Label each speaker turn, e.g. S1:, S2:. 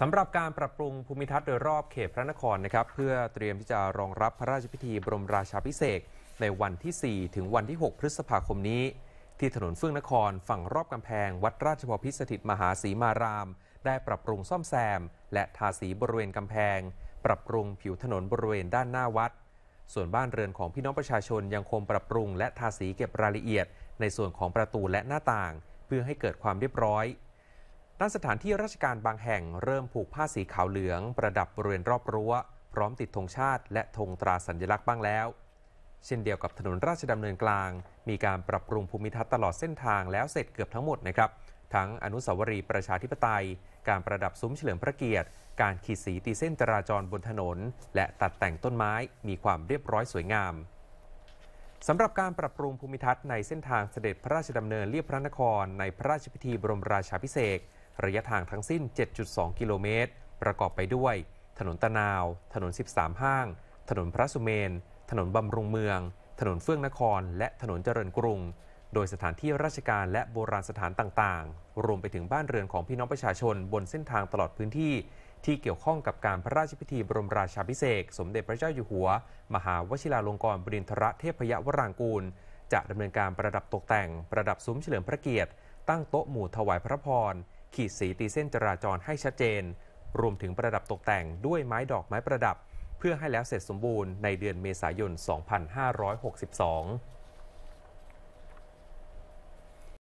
S1: สำหรับการปรับปรุงภูมิทัศน์โดยรอบเขตพระนครนะครับ เพื่อเตรียมที่จะรองรับพระราชพิธีบรมราชาพิเศษในวันที่ 4 ถึงวันที่ 6 พฤษภาคมนี้ ที่ถนนเฟื่องนครฝั่งรอบกำแพง วัดราชบพิสถิตมหาศีมาราม ได้ปรับปรุงซ่อมแซมและทาสีบริเวณกำแพง ปรับปรุงผิวถนนบริเวณด้านหน้าวัด ส่วนบ้านเรือนของพี่น้องประชาชนยังคงปรับปรุงและทาสีเก็บรายละเอียดในส่วนของประตูและหน้าต่าง เพื่อให้เกิดความเรียบร้อยด้านสถานที่ราชการบางแห่งเริ่มผูกผ้าสีขาวเหลือง ประดับบริเวณรอบรั้ว พร้อมติดธงชาติ และธงตราสัญลักษณ์บ้างแล้ว เช่นเดียวกับถนนราชดำเนินกลาง มีการปรับปรุงภูมิทัศน์ตลอดเส้นทางแล้วเสร็จเกือบทั้งหมดนะครับ ทั้งอนุสาวรีย์ประชาธิปไตย การประดับซุ้มเฉลิมพระเกียรติ การขีดสีตีเส้นจราจรบนถนน และตัดแต่งต้นไม้มีความเรียบร้อยสวยงามสำหรับการปรับปรุงภูมิทัศน์ในเส้นทางเสด็จพระราชดำเนินเลียบพระนครในพระราชพิธีบรมราชาพิเศษระยะทางทั้งสิ้น 7.2 กิโลเมตร ประกอบไปด้วย ถนนตะนาว ถนน 13 ห้าง ถนนพระสุเมนถนนบำรุงเมือง ถนนเฟื่องนครและถนนเจริญกรุง โดยสถานที่ราชการและโบราณสถานต่าง ๆ รวมไปถึงบ้านเรือนของพี่น้องประชาชน บนเส้นทางตลอดพื้นที่ ที่เกี่ยวข้องกับการพระราชพิธีบรมราชาภิเษกสมเด็จพระเจ้าอยู่หัว มหาวชิราลงกรบริณทรเทพยวรางกูล จะดำเนินการประดับตกแต่งประดับซุ้มเฉลิมพระเกียรติ ตั้งโต๊ะหมู่ถวายพระพรขีดสีตีเส้นจราจรให้ชัดเจน รวมถึงประดับตกแต่งด้วยไม้ดอกไม้ประดับ เพื่อให้แล้วเสร็จสมบูรณ์ในเดือนเมษายน 2562